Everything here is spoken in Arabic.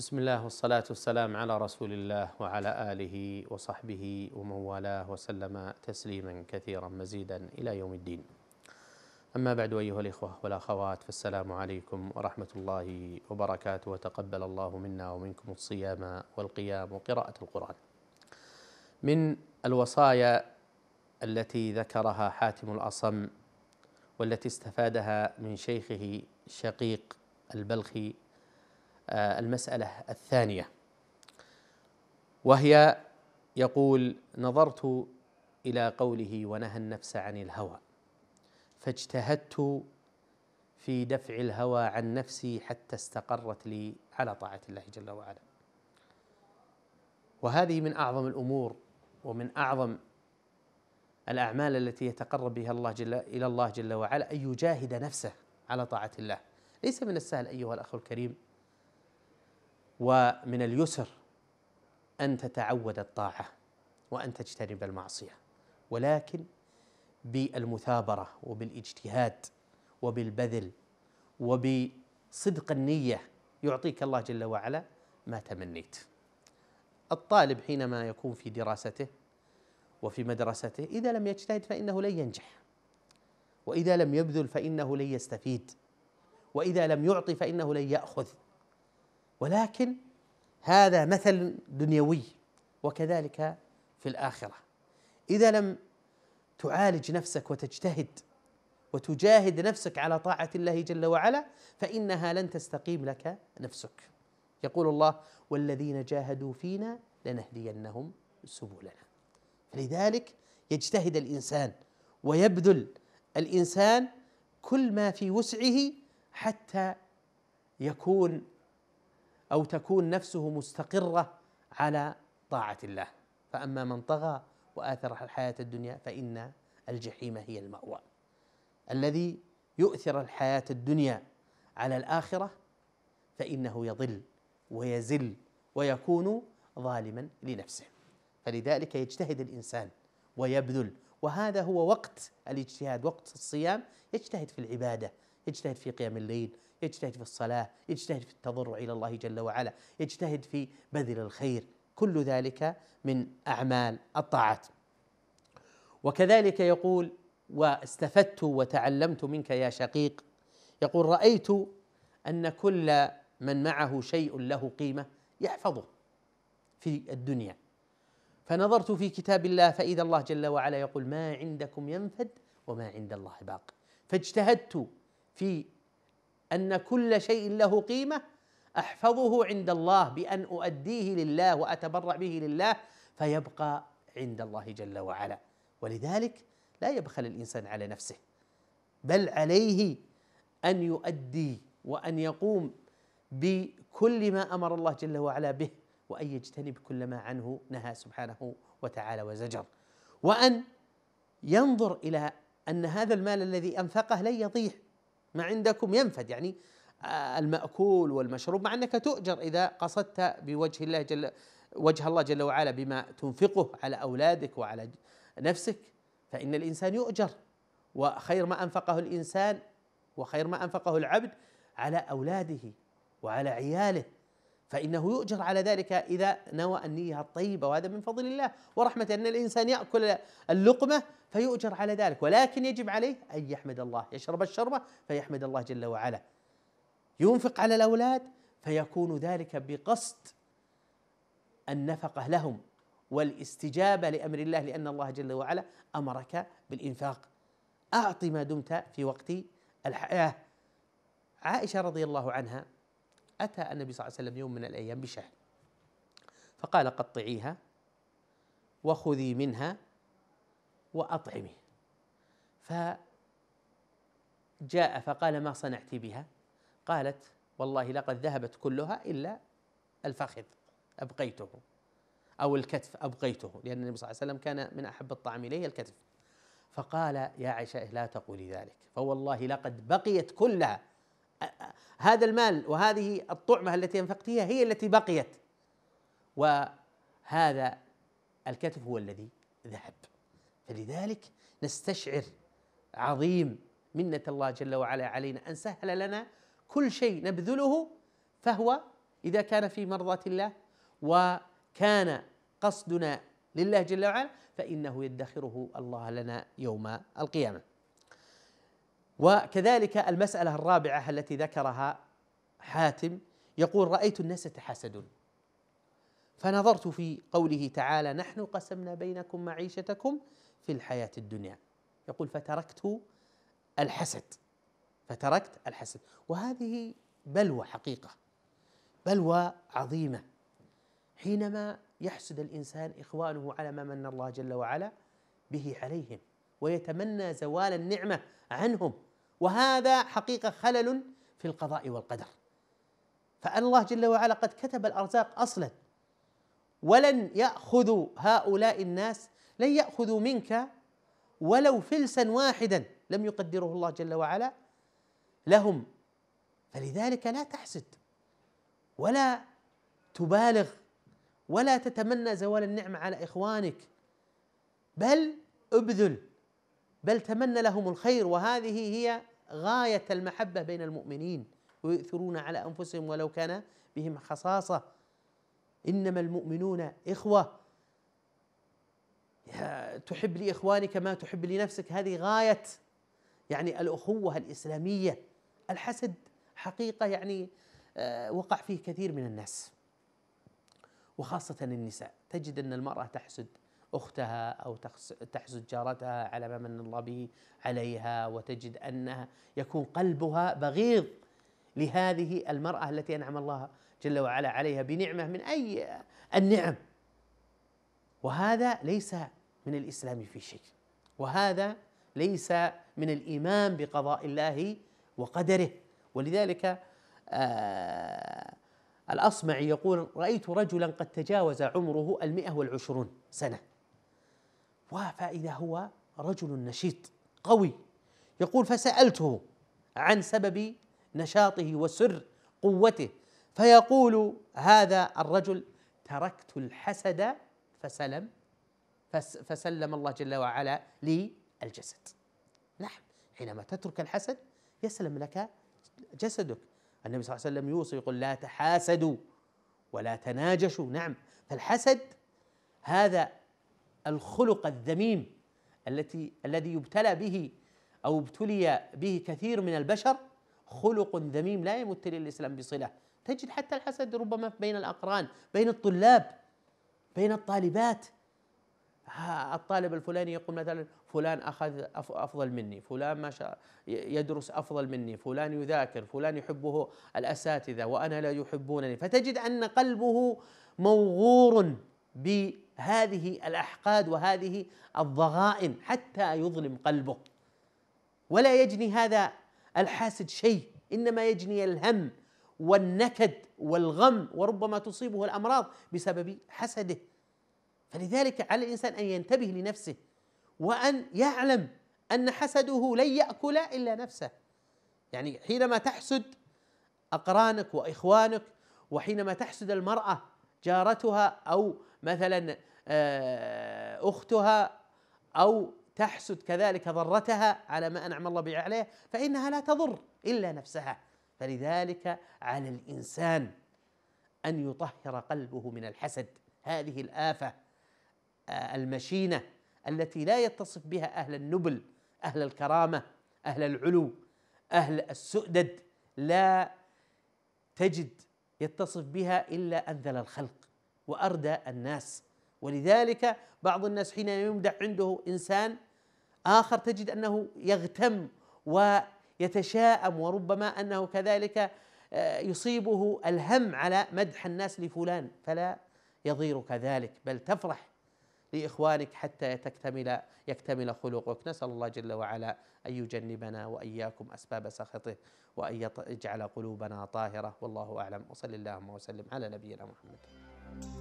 بسم الله والصلاة والسلام على رسول الله وعلى آله وصحبه ومن والاه وسلم تسليما كثيرا مزيدا إلى يوم الدين. أما بعد أيها الإخوة والأخوات فالسلام عليكم ورحمة الله وبركاته وتقبل الله منا ومنكم الصيام والقيام وقراءة القرآن. من الوصايا التي ذكرها حاتم الأصم والتي استفادها من شيخه شقيق البلخي آه، المسألة الثانية وهي يقول نظرت إلى قوله ونهى النفس عن الهوى فاجتهدت في دفع الهوى عن نفسي حتى استقرت لي على طاعة الله جل وعلا وهذه من أعظم الأمور ومن أعظم الأعمال التي يتقرب بها الله جل إلى الله جل وعلا أن يجاهد نفسه على طاعة الله ليس من السهل أيها الأخ الكريم ومن اليسر أن تتعود الطاعة وأن تجتنب المعصية ولكن بالمثابرة وبالاجتهاد وبالبذل وبصدق النية يعطيك الله جل وعلا ما تمنيت. الطالب حينما يكون في دراسته وفي مدرسته إذا لم يجتهد فإنه لن ينجح. وإذا لم يبذل فإنه لن يستفيد. وإذا لم يعطي فإنه لن يأخذ. ولكن هذا مثل دنيوي وكذلك في الاخره اذا لم تعالج نفسك وتجتهد وتجاهد نفسك على طاعه الله جل وعلا فانها لن تستقيم لك نفسك يقول الله والذين جاهدوا فينا لنهدينهم سبلنا فلذلك يجتهد الانسان ويبذل الانسان كل ما في وسعه حتى يكون او تكون نفسه مستقره على طاعه الله فاما من طغى واثر الحياه الدنيا فان الجحيم هي الماوى الذي يؤثر الحياه الدنيا على الاخره فانه يضل ويزل ويكون ظالما لنفسه فلذلك يجتهد الانسان ويبذل وهذا هو وقت الاجتهاد وقت الصيام يجتهد في العباده يجتهد في قيام الليل يجتهد في الصلاة يجتهد في التضرع إلى الله جل وعلا يجتهد في بذل الخير كل ذلك من أعمال الطاعات وكذلك يقول واستفدت وتعلمت منك يا شقيق يقول رأيت أن كل من معه شيء له قيمة يحفظه في الدنيا فنظرت في كتاب الله فإذا الله جل وعلا يقول ما عندكم ينفد وما عند الله باق فاجتهدت في ان كل شيء له قيمه احفظه عند الله بان اؤديه لله واتبرع به لله فيبقى عند الله جل وعلا ولذلك لا يبخل الانسان على نفسه بل عليه ان يؤدي وان يقوم بكل ما امر الله جل وعلا به وان يجتنب كل ما عنه نهى سبحانه وتعالى وزجر وان ينظر الى ان هذا المال الذي انفقه لن يضيع ما عندكم ينفد يعني آه، المأكول والمشروب مع أنك تؤجر إذا قصدت بوجه الله جل وجه الله جل وعلا بما تنفقه على أولادك وعلى نفسك فإن الإنسان يؤجر وخير ما أنفقه الإنسان وخير ما أنفقه العبد على أولاده وعلى عياله فإنه يؤجر على ذلك إذا نوى النية الطيبة وهذا من فضل الله ورحمة أن الإنسان يأكل اللقمة فيؤجر على ذلك ولكن يجب عليه أن يحمد الله يشرب الشربة فيحمد الله جل وعلا ينفق على الأولاد فيكون ذلك بقصد النفقة لهم والاستجابة لأمر الله لأن الله جل وعلا أمرك بالإنفاق أعطي ما دمت في وقت الحياة عائشة رضي الله عنها أتى النبي صلى الله عليه وسلم يوم من الأيام بشاه فقال قطعيها وخذي منها وأطعمي فجاء فقال ما صنعت بها قالت والله لقد ذهبت كلها إلا الفخذ أبقيته أو الكتف أبقيته لأن النبي صلى الله عليه وسلم كان من أحب الطعام إليه الكتف فقال يا عائشة لا تقولي ذلك فوالله لقد بقيت كلها هذا المال وهذه الطعمه التي انفقتها هي التي بقيت وهذا الكتف هو الذي ذهب فلذلك نستشعر عظيم منة الله جل وعلا علينا أن سهل لنا كل شيء نبذله فهو إذا كان في مرضاة الله وكان قصدنا لله جل وعلا فإنه يدخره الله لنا يوم القيامة وكذلك المسألة الرابعة التي ذكرها حاتم يقول رأيت الناس يتحاسدون فنظرت في قوله تعالى نحن قسمنا بينكم معيشتكم في الحياة الدنيا يقول فتركت الحسد فتركت الحسد وهذه بلوى حقيقة بلوى عظيمة حينما يحسد الإنسان إخوانه على ما من الله جل وعلا به عليهم ويتمنى زوال النعمة عنهم وهذا حقيقه خلل في القضاء والقدر فالله جل وعلا قد كتب الارزاق اصلا ولن ياخذ هؤلاء الناس لن ياخذوا منك ولو فلسا واحدا لم يقدره الله جل وعلا لهم فلذلك لا تحسد ولا تبالغ ولا تتمنى زوال النعمه على اخوانك بل ابذل بل تمنى لهم الخير وهذه هي غايه المحبه بين المؤمنين ويؤثرون على انفسهم ولو كان بهم خصاصه انما المؤمنون اخوه تحب لاخوانك ما تحب لنفسك هذه غايه يعني الاخوه الاسلاميه الحسد حقيقه يعني آه، وقع فيه كثير من الناس وخاصه النساء تجد ان المراه تحسد أختها أو تحسد جارتها على ما من الله به عليها وتجد أنها يكون قلبها بغيض لهذه المرأة التي أنعم الله جل وعلا عليها بنعمة من أي النعم وهذا ليس من الإسلام في شيء وهذا ليس من الإيمان بقضاء الله وقدره ولذلك آه الأصمعي يقول رأيت رجلا قد تجاوز عمره المئة والعشرون سنة فإذا هو رجل نشيط قوي يقول فسألته عن سبب نشاطه وسر قوته فيقول هذا الرجل تركت الحسد فسلم فسلم الله جل وعلا لي الجسد نعم حينما تترك الحسد يسلم لك جسدك النبي صلى الله عليه وسلم يوصي يقول لا تحاسدوا ولا تناجشوا نعم فالحسد هذا الخلق الذميم التي الذي يبتلى به او ابتلي به كثير من البشر خلق ذميم لا يمت للاسلام بصله تجد حتى الحسد ربما بين الاقران بين الطلاب بين الطالبات الطالب الفلاني يقول مثلا فلان اخذ افضل مني فلان ما شاء يدرس افضل مني فلان يذاكر فلان يحبه الاساتذه وانا لا يحبونني فتجد ان قلبه موغور ب هذه الاحقاد وهذه الضغائن حتى يظلم قلبه ولا يجني هذا الحاسد شيء انما يجني الهم والنكد والغم وربما تصيبه الامراض بسبب حسده فلذلك على الانسان ان ينتبه لنفسه وان يعلم ان حسده لن ياكل الا نفسه يعني حينما تحسد اقرانك واخوانك وحينما تحسد المراه جارتها او مثلا آه، اختها او تحسد كذلك ضرتها على ما انعم الله به عليه فانها لا تضر الا نفسها فلذلك على الانسان ان يطهر قلبه من الحسد هذه الافه آه، المشينه التي لا يتصف بها اهل النبل اهل الكرامه اهل العلو اهل السؤدد لا تجد يتصف بها الا انذل الخلق واردى الناس ولذلك بعض الناس حين يمدح عنده انسان اخر تجد انه يغتم ويتشاءم وربما انه كذلك آه، يصيبه الهم على مدح الناس لفلان فلا يضير كذلك بل تفرح لاخوانك حتى تكتمل يكتمل خلقك نسال الله جل وعلا ان يجنبنا واياكم اسباب سخطه وان يجعل قلوبنا طاهره والله اعلم وصلى اللهم وسلم على نبينا محمد